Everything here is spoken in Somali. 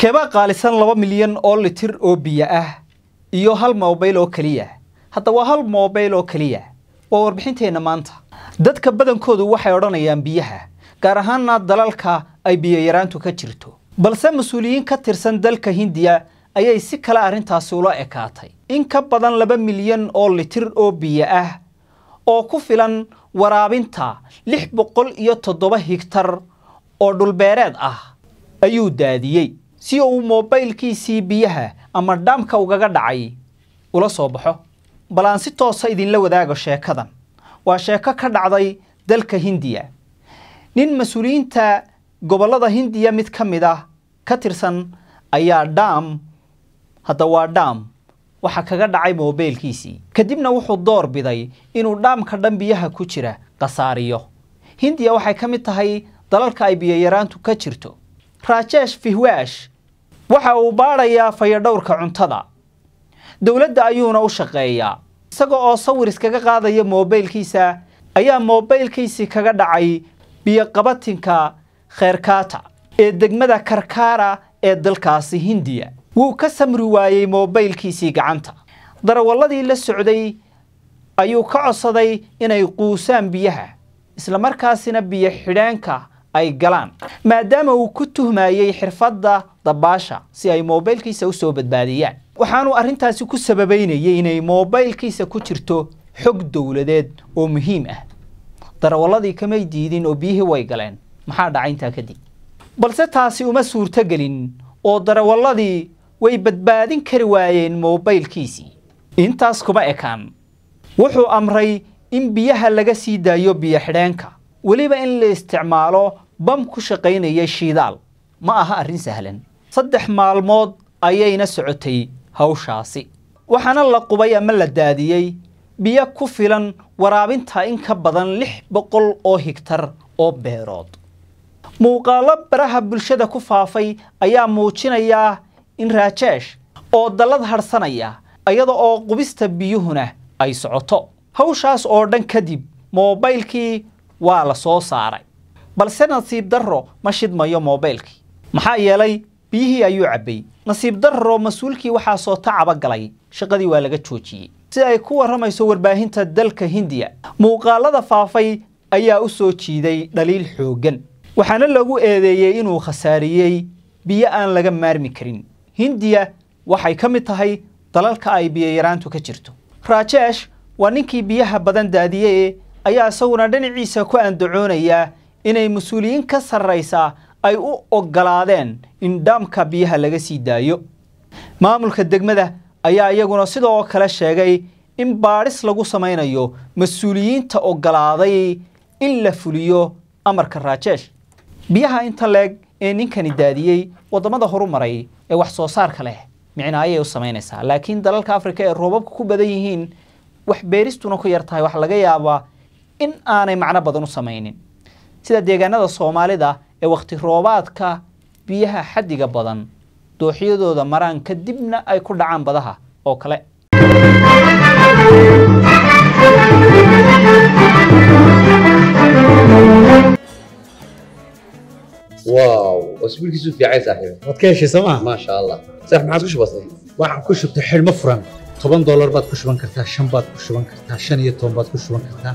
keebaa qaalisan laba milyan oo litir oo biyo ah iyo hal mobayl oo keliya hadda waa hal mobayl oo keliya waa warbixinteenna maanta dadka badankoodu waxay odhanayaan biyaha gaar ahaanna dalalka ay biyoyaraantu ka jirto balse mas-uuliyiin ka tirsan dalka hindiya ayay si kale arrintaasi ula ekaatay in ka badan laba milyan oo litir oo biyo ah oo ku filan waraabinta lix boqol iyo toddoba higtar oo dhulbeereed ah ayuu daadiyey si uu moobaylkiisii biyaha ama dhaamka ugaga dhacay ula soo baxo balaan si toosa idinla wadaago sheekadan waa sheeko ka dhacday dalka hindiya nin mas-uuliyiinta gobollada hindiya mid ka mid ah ka tirsan ayaa dhaam hadda waa dhaam waxa kaga dhacay moobeylkiisii kadibna wuxuu door biday inuu dhaamka dhan biyaha ku jira khasaariyo hindiya waxay ka mid tahay dalalka ay biyo yaraantu ka jirto raajeesh fihwaash waxa uu baadhayaa fayadhowrka cuntada dowladda ayuuna u shaqeeyaa isaga oo sawir iskaga qaadaya moobaylkiisa ayaa moobaylkiisii kaga dhacay biyoqabatinka kheerkaata ee degmada karkaara ee dalkaasi hindiya wuu ka samri waayey moobaylkiisii gacanta darawaladii la socday ayuu ka codsaday inay quusaan biyaha isla markaasina biyo xidheenka ay galaan maadaama uu ku tuhmaayey xirfadda dabaasha si ay moobilkiisa u soo badbaadiyaan waxaanu arrintaasi ku sababaynayay inay moobaylkiisa ku jirto xog dowladeed oo muhiim ah darawalladii kamay diidin oo biyihii way galeen maxaa dhacay intaa kadib balse taasi uma suurtogelin oo darawalladii way badbaadin kari waayeen moobaylkiisii intaas kuma ekaan wuxuu amray in biyaha laga sii daayo biyo weliba in la isticmaalo bam ku shaqaynaya shiidaal ma aha arrin sahlan saddex maalmood ayayna socotay hawshaasi waxaana la qubay ama la daadiyey biyo ku filan waraabinta in ka badan lix boqol oo higtar oo beerood muuqaallo baraha bulshada ku faafay ayaa muujinayaa in raajeesh oo dallad hadhsanaya iyada oo qubista biyuhuna ay socoto hawshaas oo dhan kadib moobaylkii waa la soo saaray balse nasiib darro ma shidmayo moobeylkii maxaa yeelay biyihii ayuu cabbay nasiib darro mas-uulkii waxaa soo tacaba galay shaqadii waa laga joojiyey si ay ku warramayso warbaahinta dalka hindiya muuqaallada faafay ayaa u soo jiiday dhaliil xooggan waxaana lagu eedeeyey inuu khasaariyey biyo aan laga maarmi karin hindiya waxay ka mid tahay dalalka ay biyo yaraantu ka jirto raajeesh waa ninkii biyaha badan daadiyey ayaa isaguna dhinaciisa ku andacoonayaa inay mas-uuliyiin ka sarraysa ay u oggolaadeen in dhaamka biyaha laga sii daayo maamulka degmada ayaa iyaguna sidoo kale sheegay in baadhis lagu samaynayo mas-uuliyiinta oggolaaday in la fuliyo amarka raajeesh biyaha inta leeg ee ninkani daadiyey waddamada horumaray ee wax soo saarka leh micna ayay u samaynaysaa laakiin dalalka afrika ee roobabka ku badan yihiin wax beeristuna ku yartahay wax laga yaabaa in aanay macno badan u samaynin sida deegaanada soomaalida ee wakhti roobaadka biyaha xadiga badan dooxyadooda maraan kadibna ay ku dhacaan badaha oo kale واو اسبوع كيسو في عايز صاحبي ما تكيش سما ما شاء الله صح معك waxaan ku shubtay xilmo furan toban doolar baad ku shuban kartaa shan baad ku shuban kartaa shan iyo toban baad ku shuban kartaa